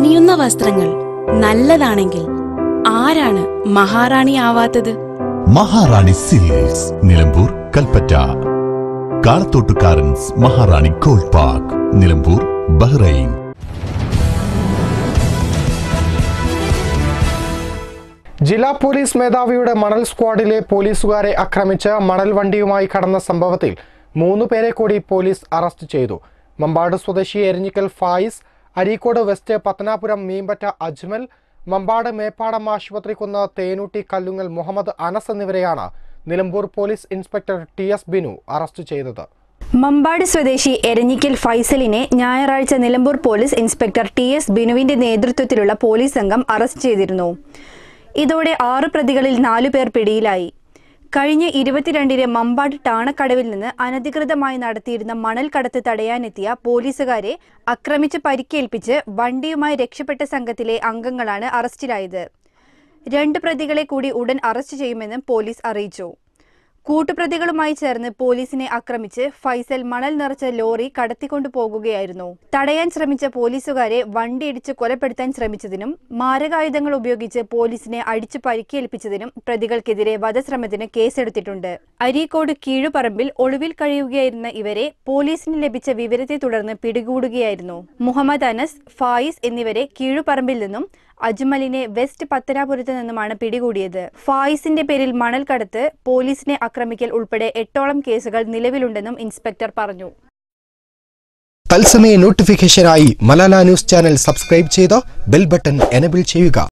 അണിയുന്ന വസ്ത്രങ്ങൾ നല്ലതാണെങ്കിൽ ആരാണ് മഹാറാണി ആവാത്തത് മഹാറാണി സിൽസ് നിലമ്പൂർ കൽപ്പറ്റ കാളത്തോട്ടുകാരൻസ് Maharani gold park Nilambur Bahrain ജില്ലാ പോലീസ് മേധാവിയുടെ മണൽ സ്ക്വാഡിലെ പോലീസുകാരെ ആക്രമിച്ച് മണൽ വണ്ടിയുമായി കടന്ന സംഭവത്തിൽ മൂന്നു പേരെ കൂടി പോലീസ് അറസ്റ്റ് ചെയ്തു മമ്പാട് സ്വദേശി എരിഞ്ഞിക്കൽ ഫായിസ് അരീക്കോട് വെസ്റ്റ് പത്തനാപുരം മീമ്പറ്റ അജ്മൽ മമ്പാട് മേപ്പാടം ആശുപത്രിക്കുന്ന് തേനൂട്ടി കല്ലുങ്ങൽ മുഹമ്മദ് അനസ് എന്നിവരെയാണ് Nilambur police inspector T S Binu arrest ചെയ്തത് മമ്പാട് സ്വദേശി എരഞ്ഞിക്കൽ ഫൈസലിനെ ഞായറാഴ്ച Nilambur police inspector T S ബിനുവിന്റെ നേതൃത്വത്തിലുള്ള പോലീസ് സംഘം അറസ്റ്റ് ചെയ്തിരുന്നു ഇതോടെ ആറ് പ്രതികളിൽ നാലു പേർ പിടിയിലായി കഴിഞ്ഞ ഇരുപത്തിരണ്ടിന് മമ്പാട് ടാണക്കടവിൽ നിന്ന് അനധികൃതമായി നടത്തിയിരുന്ന മണൽ കടത്ത് തടയാനെത്തിയ പോലീസുകാരെ അക്രമിച്ച് പരിക്കേൽപ്പിച്ച് വണ്ടിയുമായി രക്ഷപ്പെട്ട സംഘത്തിലെ അംഗങ്ങളാണ് അറസ്റ്റിലായത് രണ്ട് പ്രതികളെ കൂടി ഉടൻ അറസ്റ്റ് ചെയ്യുമെന്നും പോലീസ് അറിയിച്ചു കൂട്ടുപ്രതികളുമായി ചേർന്ന് പോലീസിനെ ആക്രമിച്ച് ഫൈസൽ മണൽ നിറച്ച ലോറി കടത്തിക്കൊണ്ടു പോകുകയായിരുന്നു തടയാൻ ശ്രമിച്ച പോലീസുകാരെ വണ്ടിയിടിച്ച് കൊലപ്പെടുത്താൻ ശ്രമിച്ചതിനും മാരകായുധങ്ങൾ ഉപയോഗിച്ച് പോലീസിനെ അടിച്ചു പരിക്കേൽപ്പിച്ചതിനും പ്രതികൾക്കെതിരെ വധശ്രമത്തിന് കേസെടുത്തിട്ടുണ്ട് അരീക്കോട് കീഴുപറമ്പിൽ ഒളിവിൽ കഴിയുകയായിരുന്ന ഇവരെ പോലീസിന് ലഭിച്ച വിവരത്തെ തുടർന്ന് പിടികൂടുകയായിരുന്നു മുഹമ്മദ് അനസ് ഫായിസ് എന്നിവരെ കീഴുപറമ്പിൽ നിന്നും അജ്മലിനെ വെസ്റ്റ് പത്തനാപുരത്ത് നിന്നുമാണ് പിടികൂടിയത് ഫായിസിന്റെ പേരിൽ മണൽ കടത്ത് പോലീസിനെ ആക്രമിക്കൽ ഉൾപ്പെടെ എട്ടോളം കേസുകൾ നിലവിലുണ്ടെന്നും ഇൻസ്പെക്ടർ പറഞ്ഞു തത്സമയ നോട്ടിഫിക്കേഷനായി മലാല ന്യൂസ് ചാനൽ സബ്സ്ക്രൈബ് ചെയ്ത് ബെൽ ബട്ടൺ എനബിൾ ചെയ്യുക